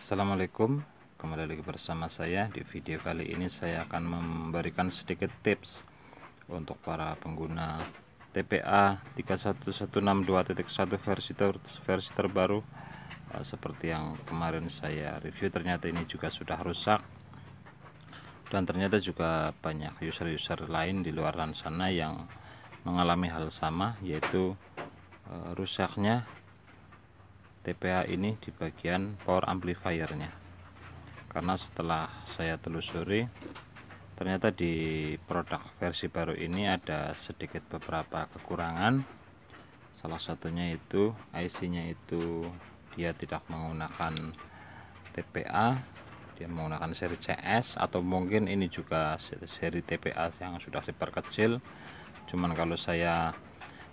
Assalamualaikum kembali lagi bersama saya di video kali ini saya akan memberikan sedikit tips untuk para pengguna TPA 31162.1 versi ter versi terbaru eh, seperti yang kemarin saya review ternyata ini juga sudah rusak dan ternyata juga banyak user-user lain di luar sana yang mengalami hal sama yaitu eh, rusaknya TPA ini di bagian power amplifiernya karena setelah saya telusuri ternyata di produk versi baru ini ada sedikit beberapa kekurangan salah satunya itu IC nya itu dia tidak menggunakan TPA dia menggunakan seri CS atau mungkin ini juga seri TPA yang sudah diperkecil cuman kalau saya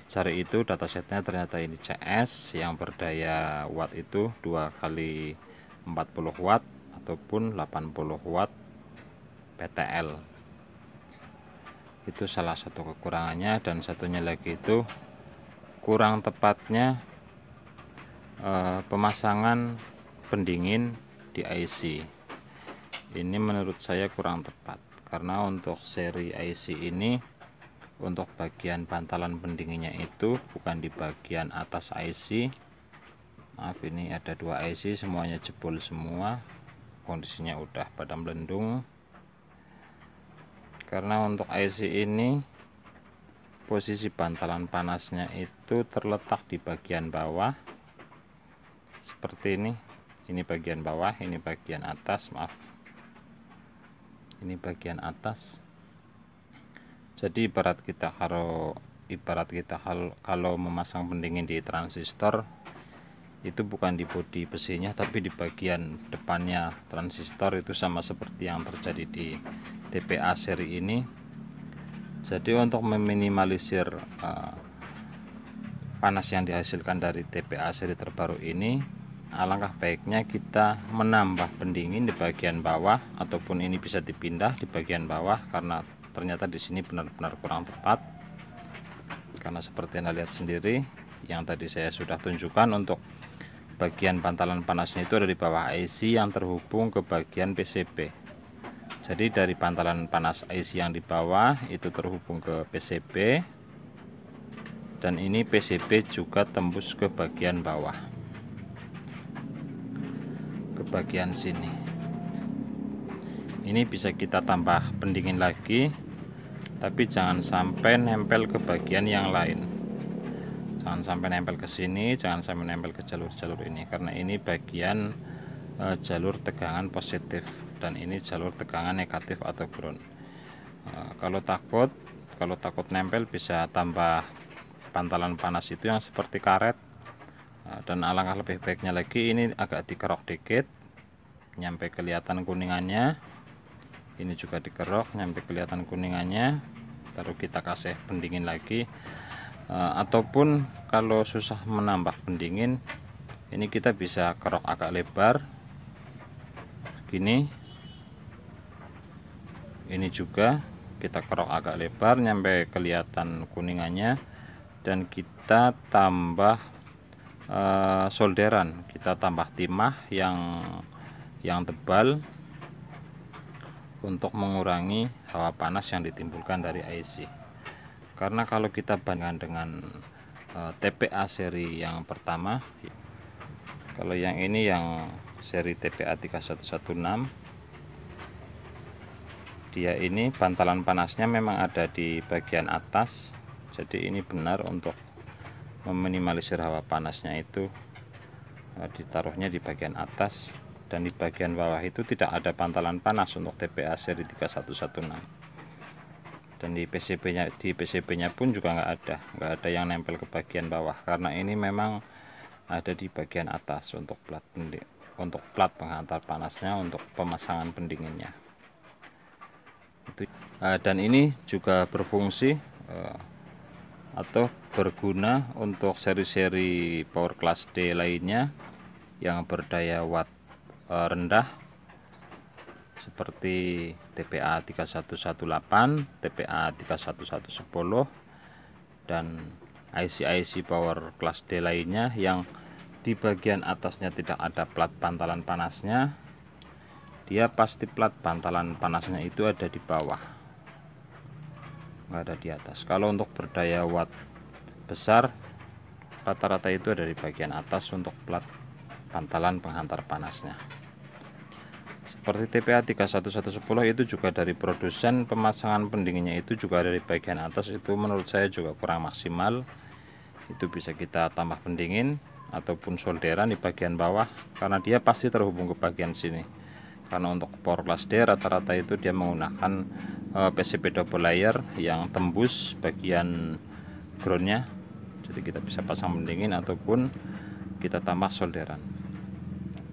cari itu datasetnya ternyata ini CS yang berdaya watt itu dua kali 40 watt ataupun 80 watt PTL itu salah satu kekurangannya dan satunya lagi itu kurang tepatnya eh, pemasangan pendingin di IC ini menurut saya kurang tepat karena untuk seri IC ini untuk bagian bantalan pendinginnya itu bukan di bagian atas IC maaf ini ada dua IC semuanya jebol semua kondisinya udah pada melendung karena untuk IC ini posisi bantalan panasnya itu terletak di bagian bawah seperti ini ini bagian bawah ini bagian atas maaf ini bagian atas jadi ibarat kita kalau ibarat kita kalau memasang pendingin di transistor itu bukan di bodi besinya tapi di bagian depannya transistor itu sama seperti yang terjadi di TPA seri ini jadi untuk meminimalisir uh, panas yang dihasilkan dari TPA seri terbaru ini alangkah baiknya kita menambah pendingin di bagian bawah ataupun ini bisa dipindah di bagian bawah karena ternyata di sini benar-benar kurang tepat karena seperti anda lihat sendiri yang tadi saya sudah tunjukkan untuk bagian pantalan panasnya itu ada di bawah IC yang terhubung ke bagian PCB jadi dari pantalan panas IC yang di bawah itu terhubung ke PCB dan ini PCB juga tembus ke bagian bawah ke bagian sini ini bisa kita tambah pendingin lagi tapi jangan sampai nempel ke bagian yang lain jangan sampai nempel ke sini jangan sampai nempel ke jalur-jalur ini karena ini bagian e, jalur tegangan positif dan ini jalur tegangan negatif atau ground e, kalau takut kalau takut nempel bisa tambah pantalan panas itu yang seperti karet e, dan alangkah lebih baiknya lagi ini agak dikerok dikit nyampe kelihatan kuningannya ini juga dikerok nyampe kelihatan kuningannya baru kita kasih pendingin lagi e, ataupun kalau susah menambah pendingin ini kita bisa kerok agak lebar gini ini juga kita kerok agak lebar nyampe kelihatan kuningannya dan kita tambah e, solderan kita tambah timah yang yang tebal untuk mengurangi hawa panas yang ditimbulkan dari IC karena kalau kita bandingkan dengan eh, TPA seri yang pertama kalau yang ini yang seri TPA 3116 dia ini bantalan panasnya memang ada di bagian atas jadi ini benar untuk meminimalisir hawa panasnya itu eh, ditaruhnya di bagian atas dan di bagian bawah itu tidak ada pantalan panas untuk TPA seri 3116 dan di PCB nya di PCB nya pun juga nggak ada nggak ada yang nempel ke bagian bawah karena ini memang ada di bagian atas untuk plat pendek untuk plat pengantar panasnya untuk pemasangan pendinginnya eh, dan ini juga berfungsi eh, atau berguna untuk seri-seri power class D lainnya yang berdaya watt Eh, rendah seperti TPA 3118, TPA 3110 dan IC-IC power kelas D lainnya yang di bagian atasnya tidak ada plat bantalan panasnya dia pasti plat bantalan panasnya itu ada di bawah enggak ada di atas kalau untuk berdaya watt besar rata-rata itu ada di bagian atas untuk plat bantalan penghantar panasnya seperti TPA 31110 itu juga dari produsen, pemasangan pendinginnya itu juga dari bagian atas itu menurut saya juga kurang maksimal. Itu bisa kita tambah pendingin ataupun solderan di bagian bawah karena dia pasti terhubung ke bagian sini. Karena untuk power class rata-rata itu dia menggunakan eh, PCB double layer yang tembus bagian groundnya jadi kita bisa pasang pendingin ataupun kita tambah solderan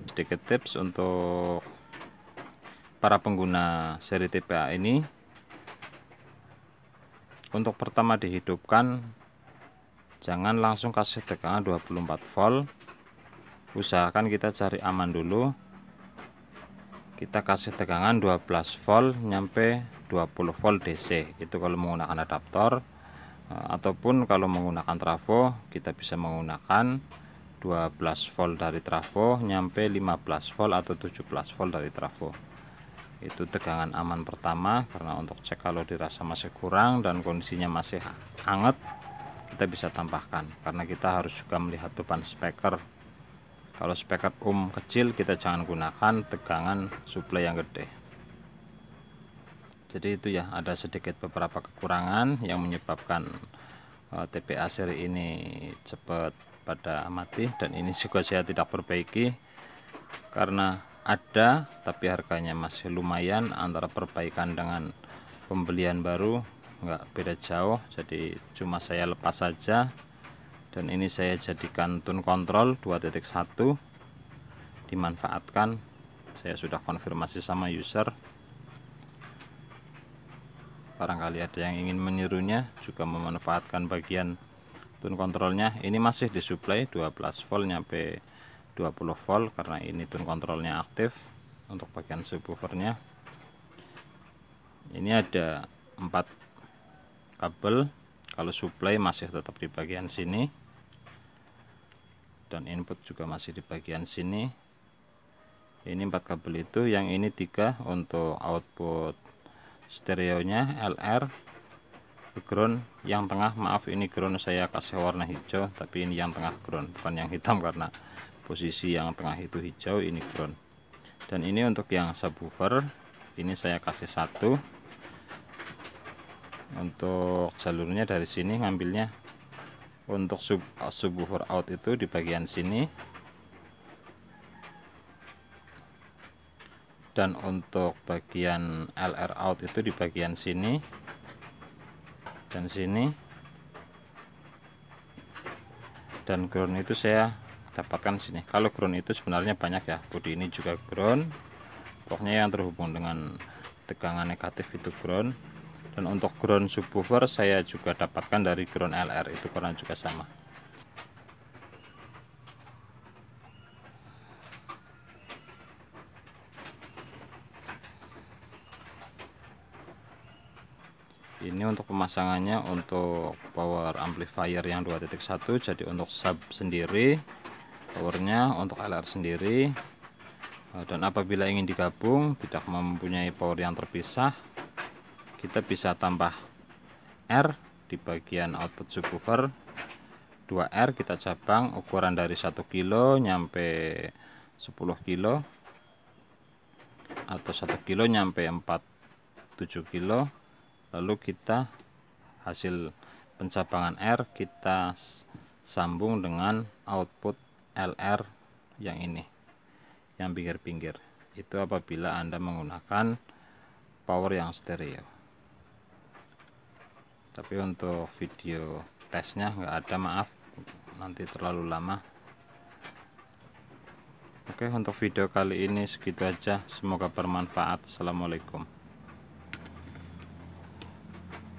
sedikit tips untuk para pengguna seri TPA ini untuk pertama dihidupkan jangan langsung kasih tegangan 24 volt usahakan kita cari aman dulu kita kasih tegangan 12 volt nyampe 20 volt DC itu kalau menggunakan adaptor eh, ataupun kalau menggunakan trafo kita bisa menggunakan 12 volt dari trafo nyampe 15 volt atau 17 volt dari trafo itu tegangan aman pertama karena untuk cek kalau dirasa masih kurang dan kondisinya masih hangat kita bisa tambahkan karena kita harus juga melihat beban speaker kalau speaker um kecil kita jangan gunakan tegangan suplai yang gede jadi itu ya ada sedikit beberapa kekurangan yang menyebabkan eh, TPA seri ini cepat pada mati dan ini juga saya tidak perbaiki karena ada tapi harganya masih lumayan antara perbaikan dengan pembelian baru nggak beda jauh jadi cuma saya lepas saja dan ini saya jadikan tune control 2.1 dimanfaatkan saya sudah konfirmasi sama user barangkali ada yang ingin menirunya juga memanfaatkan bagian tune controlnya. ini masih disuplai 12 volt nyampe 20 volt karena ini tune kontrolnya aktif untuk bagian subwoofernya ini ada empat kabel kalau supply masih tetap di bagian sini dan input juga masih di bagian sini ini empat kabel itu yang ini tiga untuk output stereonya LR ground yang tengah maaf ini ground saya kasih warna hijau tapi ini yang tengah ground bukan yang hitam karena posisi yang tengah itu hijau ini ground dan ini untuk yang subwoofer ini saya kasih satu untuk jalurnya dari sini ngambilnya untuk sub subwoofer out itu di bagian sini dan untuk bagian LR out itu di bagian sini dan sini dan ground itu saya dapatkan sini kalau ground itu sebenarnya banyak ya bodi ini juga ground pokoknya yang terhubung dengan tegangan negatif itu ground dan untuk ground subwoofer saya juga dapatkan dari ground LR itu karena juga sama ini untuk pemasangannya untuk power amplifier yang 2.1 jadi untuk sub sendiri powernya untuk LR sendiri eh, dan apabila ingin digabung tidak mempunyai power yang terpisah kita bisa tambah R di bagian output subwoofer 2R kita cabang ukuran dari 1 kilo nyampe 10 kilo atau 1 kilo nyampe 4 7 kilo lalu kita hasil pencabangan R kita sambung dengan output LR yang ini yang pinggir-pinggir itu apabila Anda menggunakan power yang stereo tapi untuk video tesnya nggak ada maaf nanti terlalu lama Oke untuk video kali ini segitu aja semoga bermanfaat Assalamualaikum